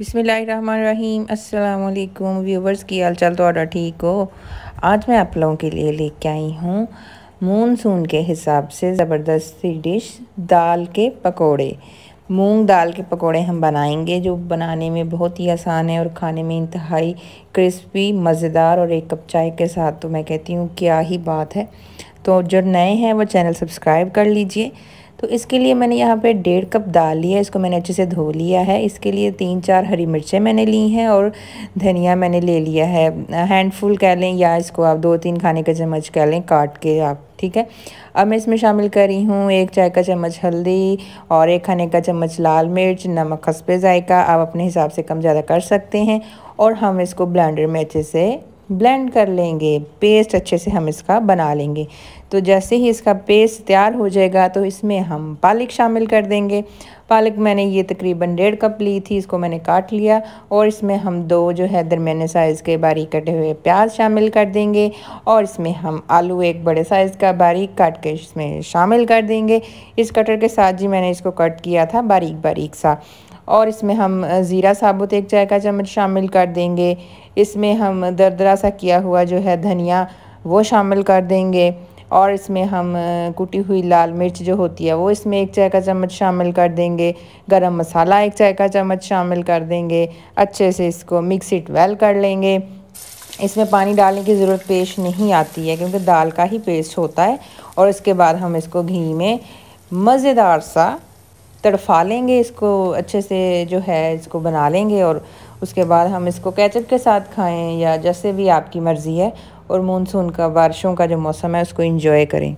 बिसमीम अल्लाम व्यूवर्स की हाल चाल तो ठीक हो आज मैं आप लोगों के लिए लेके आई हूँ मूनसून के हिसाब से ज़बरदस्त सी डिश दाल के पकोड़े मूंग दाल के पकोड़े हम बनाएंगे जो बनाने में बहुत ही आसान है और खाने में इंतहाई क्रिस्पी मज़ेदार और एक कप चाय के साथ तो मैं कहती हूँ क्या ही बात है तो जो नए हैं वो चैनल सब्सक्राइब कर लीजिए तो इसके लिए मैंने यहाँ पे डेढ़ कप दाल लिया इसको मैंने अच्छे से धो लिया है इसके लिए तीन चार हरी मिर्चें मैंने ली हैं और धनिया मैंने ले लिया है हैंडफुल कह लें या इसको आप दो तीन खाने का चम्मच कह लें काट के आप ठीक है अब मैं इसमें शामिल कर रही हूँ एक चाय का चम्मच हल्दी और एक खाने का चम्मच लाल मिर्च नमक हसबे जायका आप अपने हिसाब से कम ज़्यादा कर सकते हैं और हम इसको ब्लैंडर में अच्छे से ब्लेंड कर लेंगे पेस्ट अच्छे से हम इसका बना लेंगे तो जैसे ही इसका पेस्ट तैयार हो जाएगा तो इसमें हम पालक शामिल कर देंगे पालक मैंने ये तकरीबन डेढ़ कप ली थी इसको मैंने काट लिया और इसमें हम दो जो है दरमियाने साइज़ के बारीक कटे हुए प्याज शामिल कर देंगे और इसमें हम आलू एक बड़े साइज़ का बारीक काट के इसमें शामिल कर देंगे इस कटर के साथ जी मैंने इसको कट किया था बारीक बारीक सा और इसमें हम ज़ीरा साबुत एक चाय का चम्मच शामिल कर देंगे इसमें हम दरदरा सा किया हुआ जो है धनिया वो शामिल कर देंगे और इसमें हम कुटी हुई लाल मिर्च जो होती है वो इसमें एक चाय का चम्मच शामिल कर देंगे गरम मसाला एक चाय का चम्मच शामिल कर देंगे अच्छे से इसको मिक्स इट वेल कर लेंगे इसमें पानी डालने की ज़रूरत पेश नहीं आती है क्योंकि दाल का ही पेस्ट होता है और इसके बाद हम इसको घी में मज़ेदार सा तड़फा लेंगे इसको अच्छे से जो है इसको बना लेंगे और उसके बाद हम इसको कैचअप के साथ खाएं या जैसे भी आपकी मर्ज़ी है और मानसून का बारिशों का जो मौसम है उसको इंजॉय करें